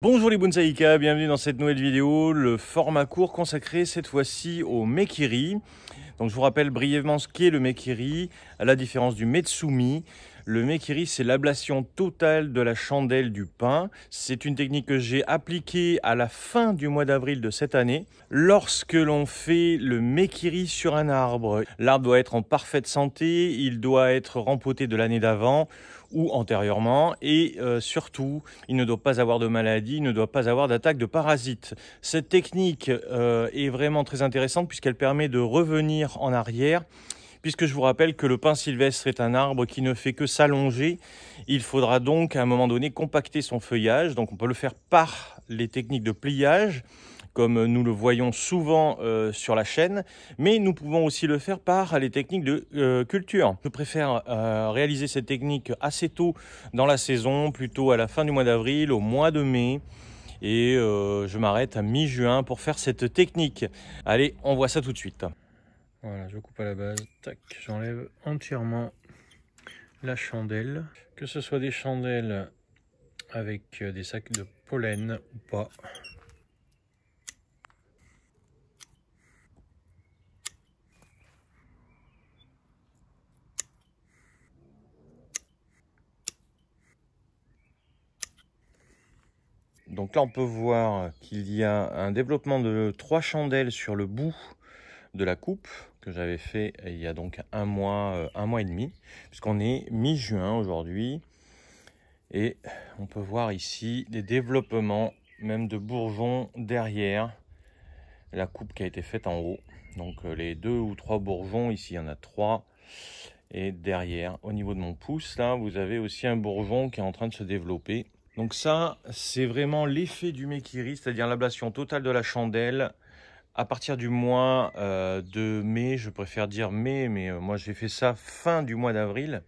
Bonjour les Bunsaïka, bienvenue dans cette nouvelle vidéo, le format court consacré cette fois-ci au Mekiri. Donc je vous rappelle brièvement ce qu'est le Mekiri, à la différence du Metsumi. Le mekiri, c'est l'ablation totale de la chandelle du pain. C'est une technique que j'ai appliquée à la fin du mois d'avril de cette année. Lorsque l'on fait le mekiri sur un arbre, l'arbre doit être en parfaite santé, il doit être rempoté de l'année d'avant ou antérieurement et euh, surtout il ne doit pas avoir de maladie, il ne doit pas avoir d'attaque de parasites. Cette technique euh, est vraiment très intéressante puisqu'elle permet de revenir en arrière puisque je vous rappelle que le pin sylvestre est un arbre qui ne fait que s'allonger. Il faudra donc à un moment donné compacter son feuillage, donc on peut le faire par les techniques de pliage comme nous le voyons souvent euh, sur la chaîne, mais nous pouvons aussi le faire par les techniques de euh, culture. Je préfère euh, réaliser cette technique assez tôt dans la saison, plutôt à la fin du mois d'avril, au mois de mai, et je m'arrête à mi-juin pour faire cette technique. Allez, on voit ça tout de suite. Voilà, je coupe à la base. Tac, j'enlève entièrement la chandelle. Que ce soit des chandelles avec euh, des sacs de pollen ou pas. Donc là, on peut voir qu'il y a un développement de trois chandelles sur le bout de la coupe que j'avais fait il y a donc un mois, euh, un mois et demi, puisqu'on est mi-juin aujourd'hui. Et on peut voir ici des développements, même de bourgeons derrière la coupe qui a été faite en haut. Donc euh, les deux ou trois bourgeons, ici il y en a trois. Et derrière, au niveau de mon pouce, là, vous avez aussi un bourgeon qui est en train de se développer. Donc ça, c'est vraiment l'effet du Mekiri c'est-à-dire l'ablation totale de la chandelle à partir du mois euh, de mai, je préfère dire mai, mais euh, moi j'ai fait ça fin du mois d'avril.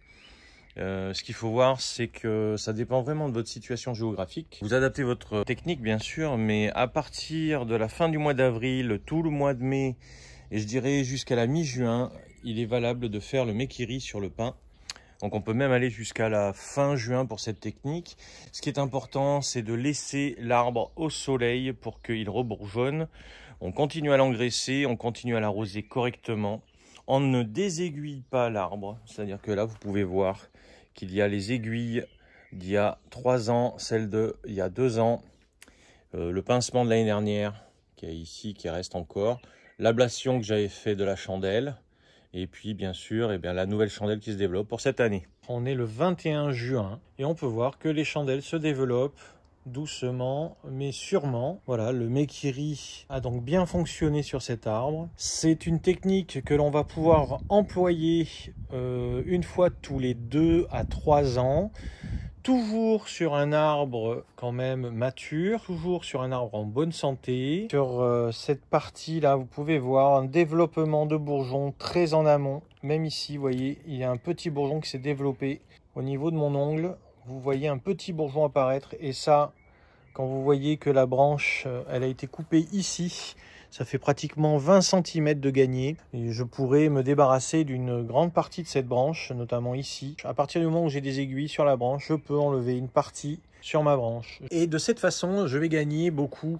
Euh, ce qu'il faut voir, c'est que ça dépend vraiment de votre situation géographique. Vous adaptez votre technique, bien sûr, mais à partir de la fin du mois d'avril, tout le mois de mai, et je dirais jusqu'à la mi-juin, il est valable de faire le mekiri sur le pain. Donc on peut même aller jusqu'à la fin juin pour cette technique. Ce qui est important, c'est de laisser l'arbre au soleil pour qu'il rebourgeonne. On continue à l'engraisser, on continue à l'arroser correctement. On ne désaiguille pas l'arbre, c'est-à-dire que là, vous pouvez voir qu'il y a les aiguilles d'il y a 3 ans, celles d'il y a 2 ans, euh, le pincement de l'année dernière, qui est ici, qui reste encore, l'ablation que j'avais fait de la chandelle, et puis bien sûr et eh bien, la nouvelle chandelle qui se développe pour cette année. On est le 21 juin et on peut voir que les chandelles se développent doucement mais sûrement. Voilà, le mekiri a donc bien fonctionné sur cet arbre. C'est une technique que l'on va pouvoir employer euh, une fois tous les deux à trois ans. Toujours sur un arbre quand même mature, toujours sur un arbre en bonne santé. Sur euh, cette partie là, vous pouvez voir un développement de bourgeons très en amont. Même ici, vous voyez, il y a un petit bourgeon qui s'est développé au niveau de mon ongle vous voyez un petit bourgeon apparaître et ça, quand vous voyez que la branche euh, elle a été coupée ici, ça fait pratiquement 20 cm de gagné et je pourrais me débarrasser d'une grande partie de cette branche, notamment ici. À partir du moment où j'ai des aiguilles sur la branche, je peux enlever une partie sur ma branche. Et de cette façon, je vais gagner beaucoup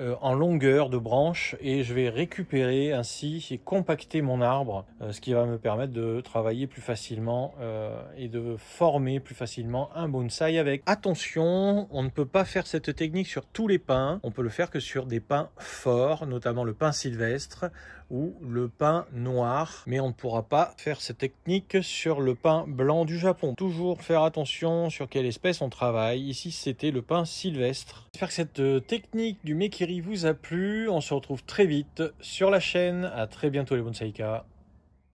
euh, en longueur de branche et je vais récupérer ainsi et compacter mon arbre, euh, ce qui va me permettre de travailler plus facilement euh, et de former plus facilement un bonsaï. avec. Attention, on ne peut pas faire cette technique sur tous les pins, on peut le faire que sur des pins forts, notamment le pin sylvestre, ou le pain noir. Mais on ne pourra pas faire cette technique sur le pain blanc du Japon. Toujours faire attention sur quelle espèce on travaille. Ici, c'était le pain sylvestre. J'espère que cette euh, technique du mekiri vous a plu. On se retrouve très vite sur la chaîne. À très bientôt les bonsaïkas.